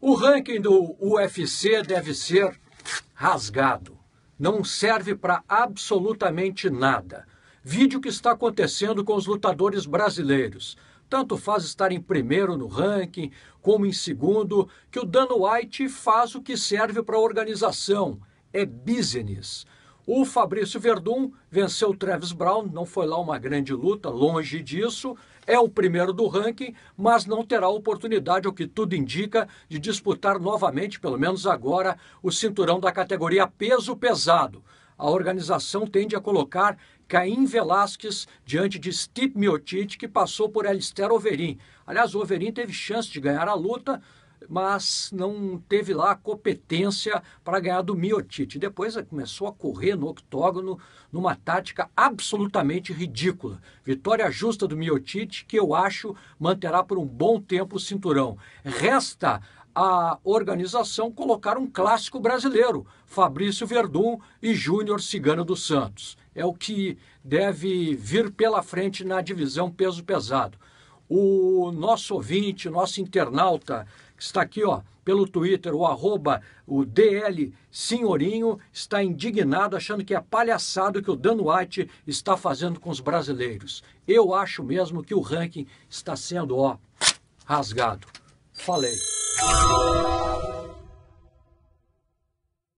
O ranking do UFC deve ser rasgado. Não serve para absolutamente nada. Vide o que está acontecendo com os lutadores brasileiros. Tanto faz estar em primeiro no ranking, como em segundo, que o Dan White faz o que serve para a organização. É business. O Fabrício Verdun venceu o Travis Brown, não foi lá uma grande luta, longe disso, é o primeiro do ranking, mas não terá oportunidade, o que tudo indica, de disputar novamente, pelo menos agora, o cinturão da categoria peso pesado. A organização tende a colocar Caim Velasquez diante de Steve Miotic, que passou por Alistair Overin. Aliás, o Overin teve chance de ganhar a luta, mas não teve lá a competência para ganhar do Miotite. Depois eh, começou a correr no octógono numa tática absolutamente ridícula. Vitória justa do Miotite que eu acho manterá por um bom tempo o cinturão. Resta a organização colocar um clássico brasileiro, Fabrício Verdun e Júnior Cigano dos Santos. É o que deve vir pela frente na divisão peso pesado. O nosso ouvinte, nosso internauta, está aqui, ó, pelo Twitter, o arroba, o DL Senhorinho está indignado, achando que é palhaçado que o Dan White está fazendo com os brasileiros. Eu acho mesmo que o ranking está sendo, ó, rasgado. Falei.